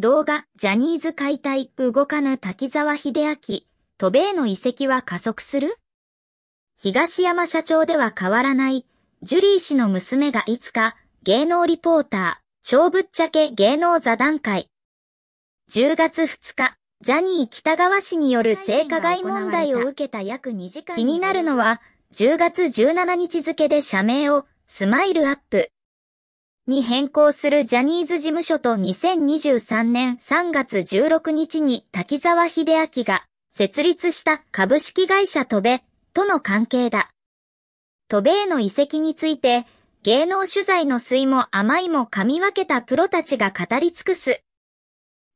動画、ジャニーズ解体、動かぬ滝沢秀明、渡米の遺跡は加速する東山社長では変わらない、ジュリー氏の娘がいつか、芸能リポーター、超ぶっちゃけ芸能座談会。10月2日、ジャニー北川氏による性加害問題を受けた約2時間。気になるのは、10月17日付で社名を、スマイルアップ、に変更するジャニーズ事務所と2023年3月16日に滝沢秀明が設立した株式会社トベとの関係だ。トベへの移籍について芸能取材の水も甘いも噛み分けたプロたちが語り尽くす。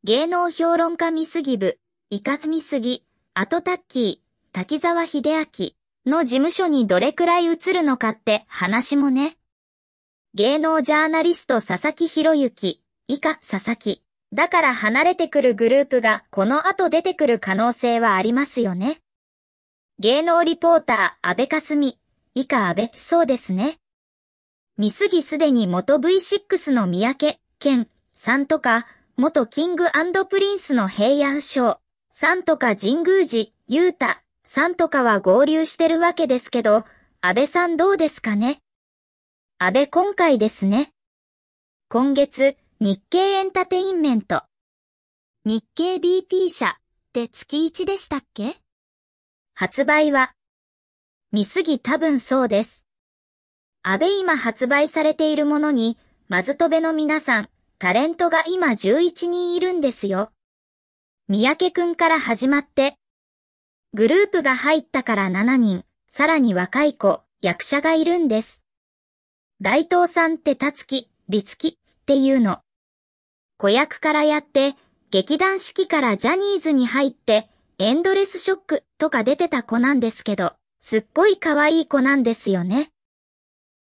芸能評論家見すぎ部、イカフミスギ、アトタッキー、滝沢秀明の事務所にどれくらい移るのかって話もね。芸能ジャーナリスト佐々木博之、以下佐々木。だから離れてくるグループがこの後出てくる可能性はありますよね。芸能リポーター、安倍かすみ、以下安倍、そうですね。見すぎすでに元 V6 の三宅、健、さんとか、元キングプリンスの平安賞、さんとか神宮寺、ゆうた、さんとかは合流してるわけですけど、安倍さんどうですかね安倍今回ですね。今月、日経エンタテインメント。日経 BP 社って月1でしたっけ発売は、見すぎ多分そうです。安倍今発売されているものに、まずとべの皆さん、タレントが今11人いるんですよ。三宅くんから始まって、グループが入ったから7人、さらに若い子、役者がいるんです。大東さんってたつき、りつきっていうの。子役からやって、劇団四季からジャニーズに入って、エンドレスショックとか出てた子なんですけど、すっごい可愛い子なんですよね。